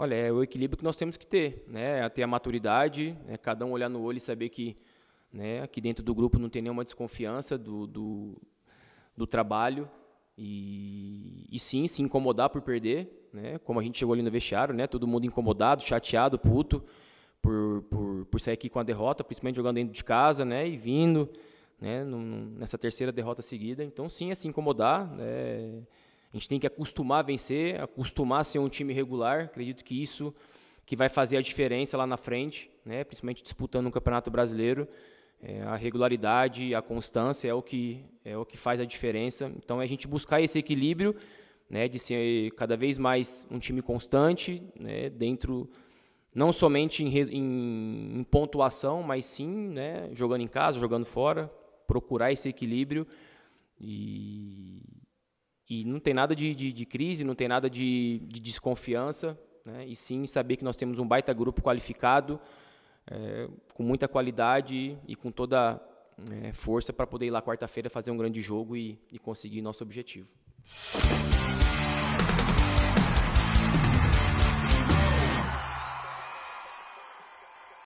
Olha, é o equilíbrio que nós temos que ter, né? É ter a maturidade, né? cada um olhar no olho e saber que, né? Aqui dentro do grupo não tem nenhuma desconfiança do, do, do trabalho e, e, sim se incomodar por perder, né? Como a gente chegou ali no vestiário, né? Todo mundo incomodado, chateado, puto por, por, por sair aqui com a derrota, principalmente jogando dentro de casa, né? E vindo, né? Num, nessa terceira derrota seguida, então sim é se incomodar, né? A gente tem que acostumar a vencer, acostumar a ser um time regular. Acredito que isso que vai fazer a diferença lá na frente, né? principalmente disputando um Campeonato Brasileiro. É, a regularidade, a constância é o que é o que faz a diferença. Então é a gente buscar esse equilíbrio, né, de ser cada vez mais um time constante, né, dentro não somente em, em, em pontuação, mas sim, né, jogando em casa, jogando fora, procurar esse equilíbrio e e não tem nada de, de, de crise, não tem nada de, de desconfiança, né? e sim saber que nós temos um baita grupo qualificado, é, com muita qualidade e com toda é, força para poder ir lá quarta-feira fazer um grande jogo e, e conseguir nosso objetivo.